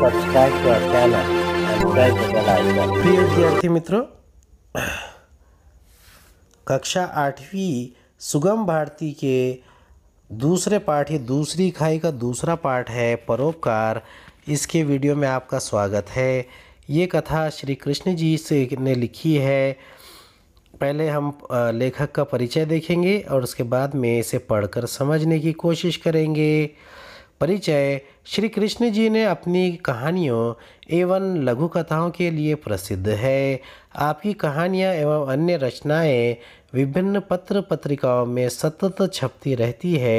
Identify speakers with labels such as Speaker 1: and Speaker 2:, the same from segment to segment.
Speaker 1: प्रिय विद्यार्थी मित्रों कक्षा आठवीं सुगम भारती के दूसरे पाठ ये दूसरी इकाई का दूसरा पाठ है परोपकार इसके वीडियो में आपका स्वागत है ये कथा श्री कृष्ण जी से ने लिखी है पहले हम लेखक का परिचय देखेंगे और उसके बाद में इसे पढ़कर समझने की कोशिश करेंगे परिचय श्री कृष्ण जी ने अपनी कहानियों एवं लघु कथाओं के लिए प्रसिद्ध है आपकी कहानियाँ एवं अन्य रचनाएं विभिन्न पत्र पत्रिकाओं में सतत छपती रहती है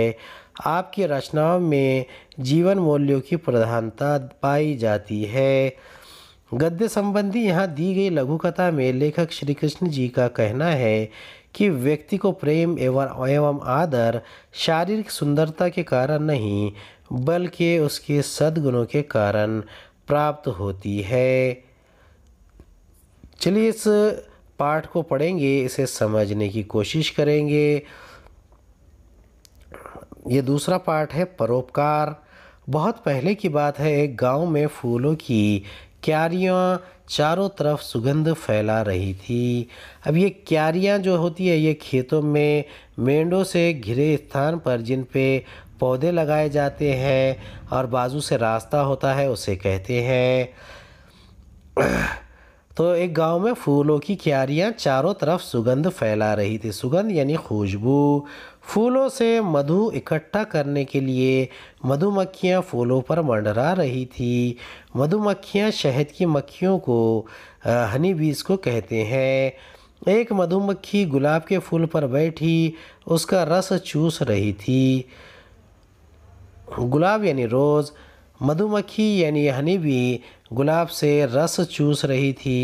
Speaker 1: आपकी रचनाओं में जीवन मूल्यों की प्रधानता पाई जाती है गद्य संबंधी यहाँ दी गई लघु कथा में लेखक श्री कृष्ण जी का कहना है कि व्यक्ति को प्रेम एवं एवं आदर शारीरिक सुंदरता के कारण नहीं बल्कि उसके सद्गुणों के कारण प्राप्त होती है चलिए इस पाठ को पढ़ेंगे इसे समझने की कोशिश करेंगे ये दूसरा पाठ है परोपकार बहुत पहले की बात है एक गांव में फूलों की क्यारियाँ चारों तरफ सुगंध फैला रही थी अब ये क्यारियाँ जो होती है ये खेतों में मेंढों से घिरे स्थान पर जिन पे पौधे लगाए जाते हैं और बाजू से रास्ता होता है उसे कहते हैं तो एक गांव में फूलों की क्यारियाँ चारों तरफ सुगंध फैला रही थी सुगंध यानी खुशबू फूलों से मधु इकट्ठा करने के लिए मधुमक्खियाँ फूलों पर मंडरा रही थी मधुमक्खियाँ शहद की मक्खियों को हनी बीज को कहते हैं एक मधुमक्खी गुलाब के फूल पर बैठी उसका रस चूस रही थी गुलाब यानी रोज़ मधुमक्खी यानी भी गुलाब से रस चूस रही थी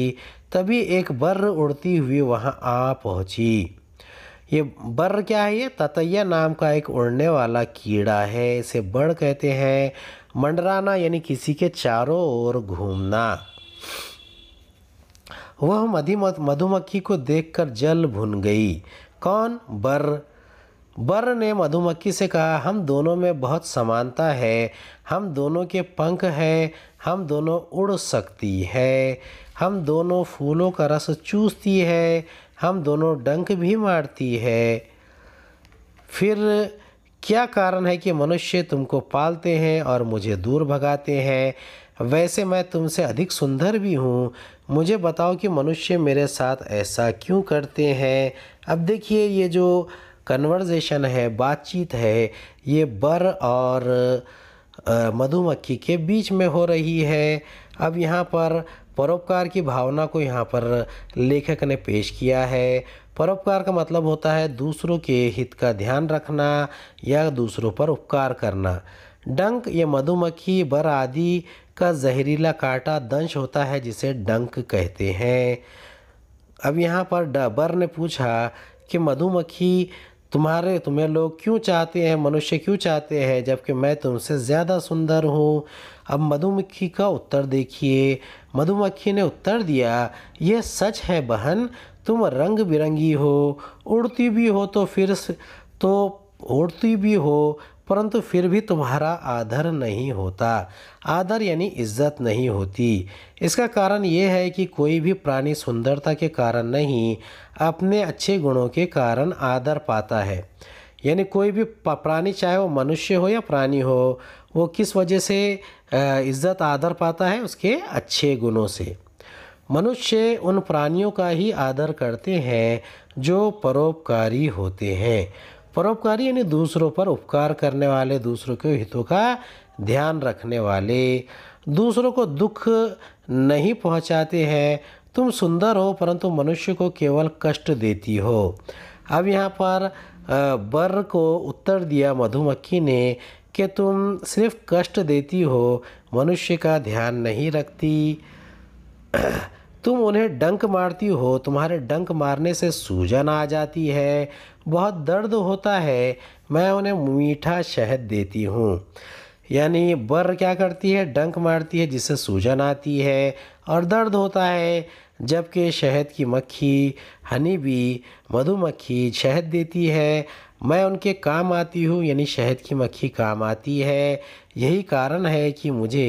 Speaker 1: तभी एक बर्र उड़ती हुई वहाँ आ पहुँची ये बर्र क्या है ये ततैया नाम का एक उड़ने वाला कीड़ा है इसे बड़ कहते हैं मंडराना यानी किसी के चारों ओर घूमना वह मधुमक्खी को देखकर जल भुन गई कौन बर्र वर ने मधुमक्खी से कहा हम दोनों में बहुत समानता है हम दोनों के पंख हैं हम दोनों उड़ सकती है हम दोनों फूलों का रस चूसती है हम दोनों डंक भी मारती है फिर क्या कारण है कि मनुष्य तुमको पालते हैं और मुझे दूर भगाते हैं वैसे मैं तुमसे अधिक सुंदर भी हूँ मुझे बताओ कि मनुष्य मेरे साथ ऐसा क्यों करते हैं अब देखिए ये जो कन्वर्जेशन है बातचीत है ये बर और मधुमक्खी के बीच में हो रही है अब यहाँ पर परोपकार की भावना को यहाँ पर लेखक ने पेश किया है परोपकार का मतलब होता है दूसरों के हित का ध्यान रखना या दूसरों पर उपकार करना डंक ये मधुमक्खी बर आदि का जहरीला काटा दंश होता है जिसे डंक कहते हैं अब यहाँ पर डबर ने पूछा कि मधुमक्खी तुम्हारे तुम्हें लोग क्यों चाहते हैं मनुष्य क्यों चाहते हैं जबकि मैं तुमसे ज़्यादा सुंदर हूँ अब मधुमक्खी का उत्तर देखिए मधुमक्खी ने उत्तर दिया यह सच है बहन तुम रंग बिरंगी हो उड़ती भी हो तो फिर तो उड़ती भी हो परंतु फिर भी तुम्हारा आदर नहीं होता आदर यानी इज्जत नहीं होती इसका कारण ये है कि कोई भी प्राणी सुंदरता के कारण नहीं अपने अच्छे गुणों के कारण आदर पाता है यानी कोई भी प्राणी चाहे वो मनुष्य हो या प्राणी हो वो किस वजह से इज्जत आदर पाता है उसके अच्छे गुणों से मनुष्य उन प्राणियों का ही आदर करते हैं जो परोपकारी होते हैं परोपकारी यानी दूसरों पर उपकार करने वाले दूसरों के हितों का ध्यान रखने वाले दूसरों को दुख नहीं पहुंचाते हैं तुम सुंदर हो परंतु मनुष्य को केवल कष्ट देती हो अब यहाँ पर बर को उत्तर दिया मधुमक्खी ने कि तुम सिर्फ कष्ट देती हो मनुष्य का ध्यान नहीं रखती तुम उन्हें डंक मारती हो तुम्हारे डंक मारने से सूजन आ जाती है बहुत दर्द होता है मैं उन्हें मीठा शहद देती हूँ यानी बर क्या करती है डंक मारती है जिससे सूजन आती है और दर्द होता है जबकि शहद की मक्खी हनी भी मधुमक्खी शहद देती है मैं उनके काम आती हूँ यानी शहद की मक्खी काम आती है यही कारण है कि मुझे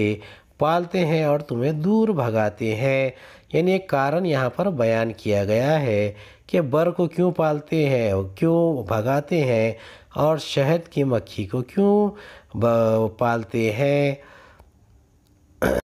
Speaker 1: पालते हैं और तुम्हें दूर भगाते हैं यानी एक कारण यहाँ पर बयान किया गया है कि बर को क्यों पालते हैं और क्यों भगाते हैं और शहद की मक्खी को क्यों पालते हैं